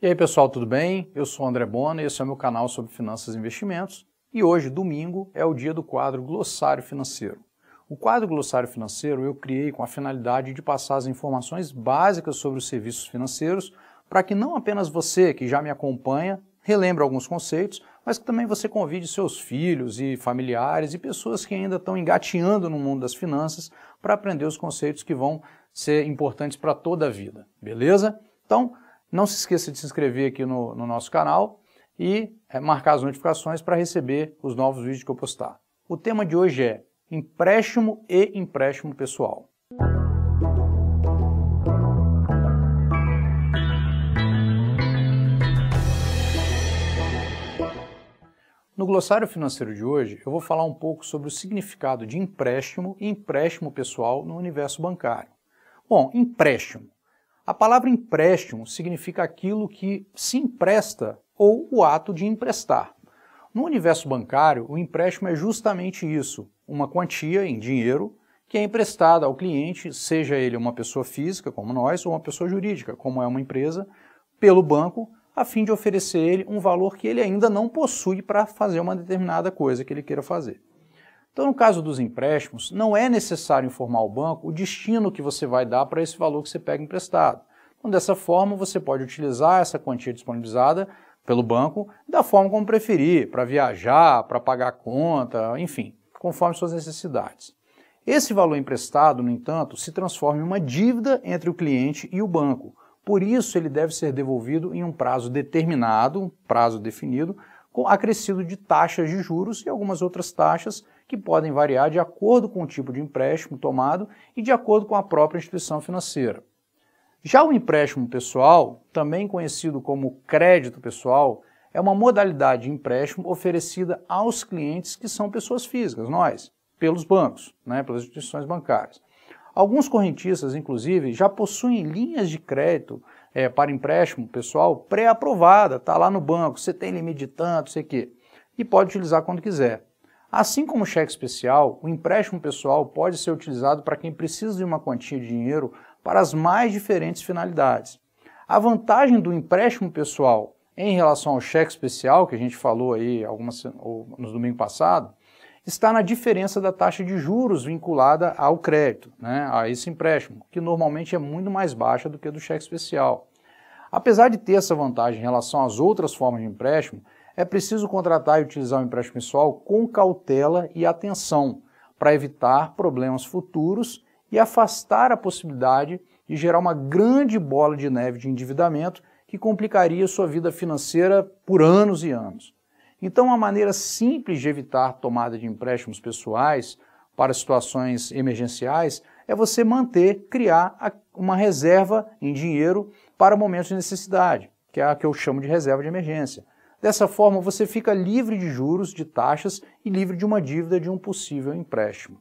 E aí pessoal, tudo bem? Eu sou o André Bona e esse é o meu canal sobre finanças e investimentos. E hoje, domingo, é o dia do quadro Glossário Financeiro. O quadro Glossário Financeiro eu criei com a finalidade de passar as informações básicas sobre os serviços financeiros para que não apenas você que já me acompanha relembre alguns conceitos, mas que também você convide seus filhos e familiares e pessoas que ainda estão engateando no mundo das finanças para aprender os conceitos que vão ser importantes para toda a vida, beleza? Então, não se esqueça de se inscrever aqui no, no nosso canal e eh, marcar as notificações para receber os novos vídeos que eu postar. O tema de hoje é empréstimo e empréstimo pessoal. No glossário financeiro de hoje, eu vou falar um pouco sobre o significado de empréstimo e empréstimo pessoal no universo bancário. Bom, empréstimo a palavra empréstimo significa aquilo que se empresta ou o ato de emprestar. No universo bancário, o empréstimo é justamente isso: uma quantia em dinheiro que é emprestada ao cliente, seja ele uma pessoa física, como nós, ou uma pessoa jurídica, como é uma empresa, pelo banco, a fim de oferecer ele um valor que ele ainda não possui para fazer uma determinada coisa que ele queira fazer. Então, no caso dos empréstimos, não é necessário informar o banco o destino que você vai dar para esse valor que você pega emprestado. Então, dessa forma, você pode utilizar essa quantia disponibilizada pelo banco da forma como preferir, para viajar, para pagar conta, enfim, conforme suas necessidades. Esse valor emprestado, no entanto, se transforma em uma dívida entre o cliente e o banco. Por isso, ele deve ser devolvido em um prazo determinado, um prazo definido, acrescido de taxas de juros e algumas outras taxas que podem variar de acordo com o tipo de empréstimo tomado e de acordo com a própria instituição financeira. Já o empréstimo pessoal, também conhecido como crédito pessoal, é uma modalidade de empréstimo oferecida aos clientes que são pessoas físicas, nós, pelos bancos, né, pelas instituições bancárias. Alguns correntistas, inclusive, já possuem linhas de crédito é, para empréstimo pessoal pré-aprovada, está lá no banco, você tem limite de tanto, sei que, e pode utilizar quando quiser. Assim como o cheque especial, o empréstimo pessoal pode ser utilizado para quem precisa de uma quantia de dinheiro para as mais diferentes finalidades. A vantagem do empréstimo pessoal em relação ao cheque especial, que a gente falou aí algumas, no domingo passado, está na diferença da taxa de juros vinculada ao crédito, né, a esse empréstimo, que normalmente é muito mais baixa do que a do cheque especial. Apesar de ter essa vantagem em relação às outras formas de empréstimo, é preciso contratar e utilizar o empréstimo pessoal com cautela e atenção para evitar problemas futuros e afastar a possibilidade de gerar uma grande bola de neve de endividamento que complicaria sua vida financeira por anos e anos. Então, uma maneira simples de evitar tomada de empréstimos pessoais para situações emergenciais é você manter, criar uma reserva em dinheiro para momentos de necessidade, que é a que eu chamo de reserva de emergência. Dessa forma, você fica livre de juros, de taxas e livre de uma dívida de um possível empréstimo.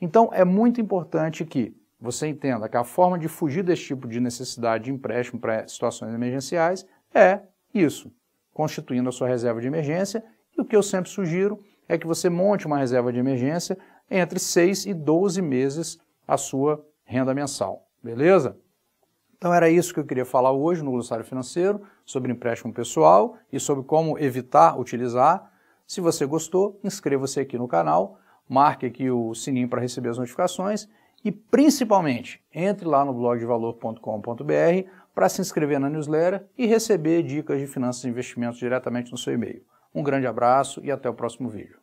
Então é muito importante que você entenda que a forma de fugir desse tipo de necessidade de empréstimo para situações emergenciais é isso, constituindo a sua reserva de emergência. E o que eu sempre sugiro é que você monte uma reserva de emergência entre 6 e 12 meses a sua renda mensal, beleza? Então era isso que eu queria falar hoje no glossário financeiro sobre empréstimo pessoal e sobre como evitar utilizar. Se você gostou, inscreva-se aqui no canal marque aqui o sininho para receber as notificações e, principalmente, entre lá no blogdevalor.com.br para se inscrever na newsletter e receber dicas de finanças e investimentos diretamente no seu e-mail. Um grande abraço e até o próximo vídeo.